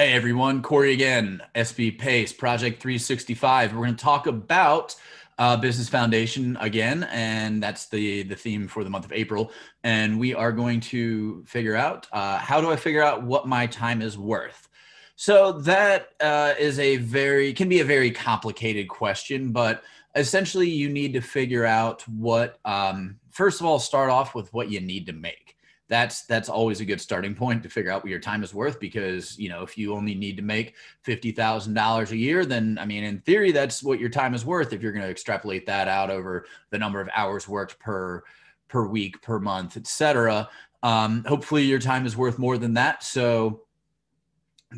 Hey everyone, Corey again, SB Pace, Project 365. We're going to talk about uh, Business Foundation again, and that's the the theme for the month of April. And we are going to figure out uh, how do I figure out what my time is worth. So that uh, is a very can be a very complicated question, but essentially you need to figure out what. Um, first of all, start off with what you need to make that's that's always a good starting point to figure out what your time is worth because you know if you only need to make $50000 a year then i mean in theory that's what your time is worth if you're going to extrapolate that out over the number of hours worked per per week per month etc um, hopefully your time is worth more than that so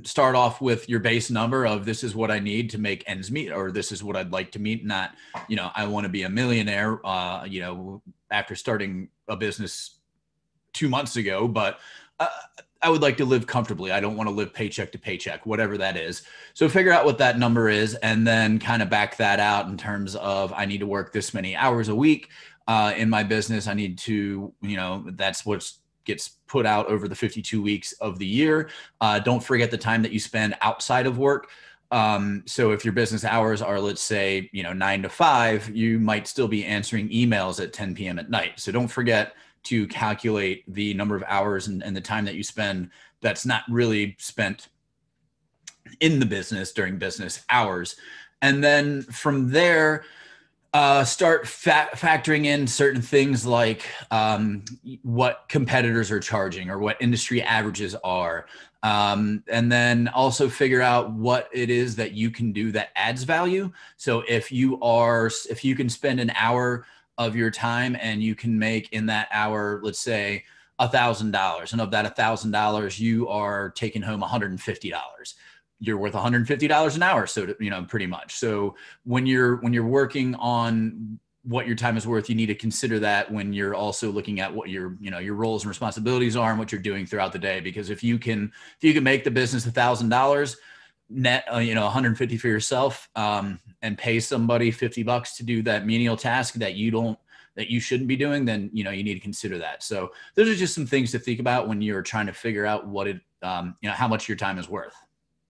start off with your base number of this is what i need to make ends meet or this is what i'd like to meet not you know i want to be a millionaire uh, you know after starting a business two months ago, but uh, I would like to live comfortably. I don't want to live paycheck to paycheck, whatever that is. So figure out what that number is and then kind of back that out in terms of I need to work this many hours a week uh, in my business. I need to, you know, that's what's gets put out over the 52 weeks of the year. Uh, don't forget the time that you spend outside of work. Um, so if your business hours are, let's say, you know, nine to five, you might still be answering emails at 10 p.m. at night. So don't forget to calculate the number of hours and, and the time that you spend that's not really spent in the business during business hours. And then from there, uh, start fa- factoring in certain things like um, what competitors are charging or what industry averages are. Um, and then also figure out what it is that you can do that adds value. So if you are, if you can spend an hour of your time and you can make in that hour, let's say a thousand dollars. And of that a thousand dollars, you are taking home $150 you're worth $150 an hour so to, you know pretty much so when you're when you're working on what your time is worth you need to consider that when you're also looking at what your you know your roles and responsibilities are and what you're doing throughout the day because if you can if you can make the business $1000 net uh, you know 150 for yourself um, and pay somebody 50 bucks to do that menial task that you don't that you shouldn't be doing then you know you need to consider that so those are just some things to think about when you're trying to figure out what it um, you know how much your time is worth